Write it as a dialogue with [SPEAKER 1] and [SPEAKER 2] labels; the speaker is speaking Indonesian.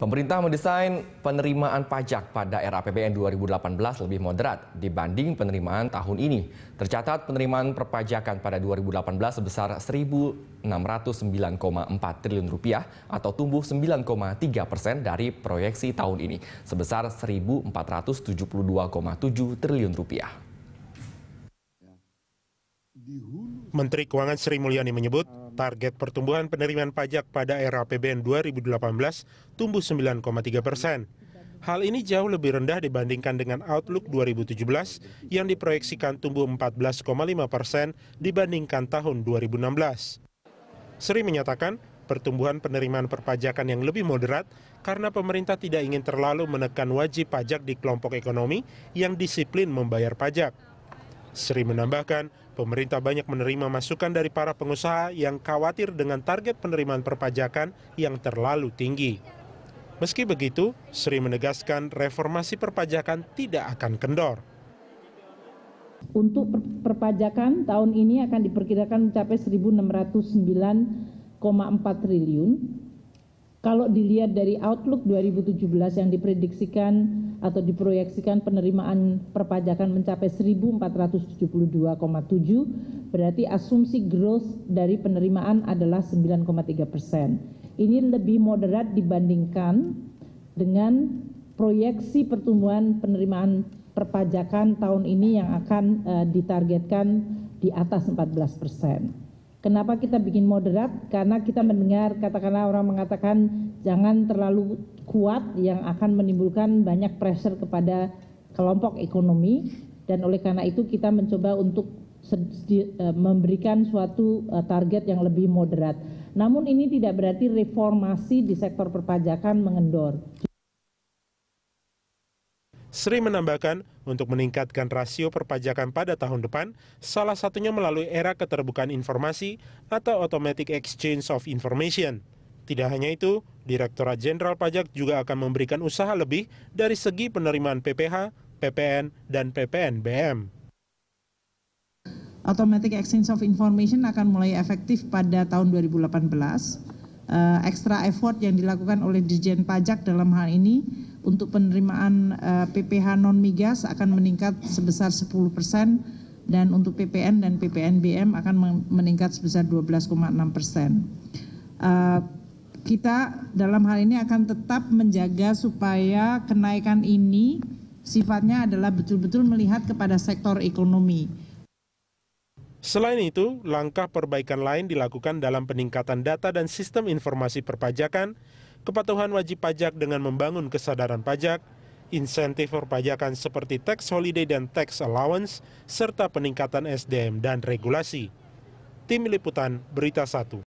[SPEAKER 1] Pemerintah mendesain penerimaan pajak pada RAPBN 2018 lebih moderat dibanding penerimaan tahun ini. Tercatat penerimaan perpajakan pada 2018 sebesar 1.609,4 triliun rupiah atau tumbuh 9,3 persen dari proyeksi tahun ini sebesar 1.472,7 triliun rupiah. Menteri Keuangan Sri Mulyani menyebut Target pertumbuhan penerimaan pajak pada era PBN 2018 tumbuh 9,3 persen. Hal ini jauh lebih rendah dibandingkan dengan Outlook 2017 yang diproyeksikan tumbuh 14,5 persen dibandingkan tahun 2016. Sri menyatakan pertumbuhan penerimaan perpajakan yang lebih moderat karena pemerintah tidak ingin terlalu menekan wajib pajak di kelompok ekonomi yang disiplin membayar pajak. Sri menambahkan, Pemerintah banyak menerima masukan dari para pengusaha yang khawatir dengan target penerimaan perpajakan yang terlalu tinggi. Meski begitu, Sri menegaskan reformasi perpajakan tidak akan kendor.
[SPEAKER 2] Untuk perpajakan tahun ini akan diperkirakan mencapai 1.609,4 triliun. Kalau dilihat dari outlook 2017 yang diprediksikan atau diproyeksikan penerimaan perpajakan mencapai 1.472,7 berarti asumsi growth dari penerimaan adalah 9,3 persen. Ini lebih moderat dibandingkan dengan proyeksi pertumbuhan penerimaan perpajakan tahun ini yang akan uh, ditargetkan di atas 14 persen. Kenapa kita bikin moderat? Karena kita mendengar katakanlah orang mengatakan jangan terlalu kuat yang akan menimbulkan banyak pressure kepada kelompok ekonomi dan oleh karena itu kita mencoba untuk e, memberikan suatu e, target yang lebih moderat. Namun ini tidak berarti reformasi di sektor perpajakan mengendor.
[SPEAKER 1] Sri menambahkan, untuk meningkatkan rasio perpajakan pada tahun depan, salah satunya melalui era keterbukaan informasi atau automatic exchange of information. Tidak hanya itu, Direktorat Jenderal Pajak juga akan memberikan usaha lebih dari segi penerimaan PPh, PPN, dan PPNBM.
[SPEAKER 2] Automatic exchange of information akan mulai efektif pada tahun 2018. Uh, eh, extra effort yang dilakukan oleh Dirjen Pajak dalam hal ini untuk penerimaan uh, eh, PPh non migas akan meningkat sebesar 10 persen dan untuk PPN dan PPNBM akan meningkat sebesar 12,6 persen. Uh, kita dalam hal ini akan tetap menjaga supaya kenaikan ini sifatnya adalah betul-betul melihat kepada sektor ekonomi.
[SPEAKER 1] Selain itu, langkah perbaikan lain dilakukan dalam peningkatan data dan sistem informasi perpajakan kepatuhan wajib pajak dengan membangun kesadaran pajak, insentif perpajakan seperti tax holiday dan tax allowance, serta peningkatan SDM dan regulasi. Tim Liputan Berita Satu.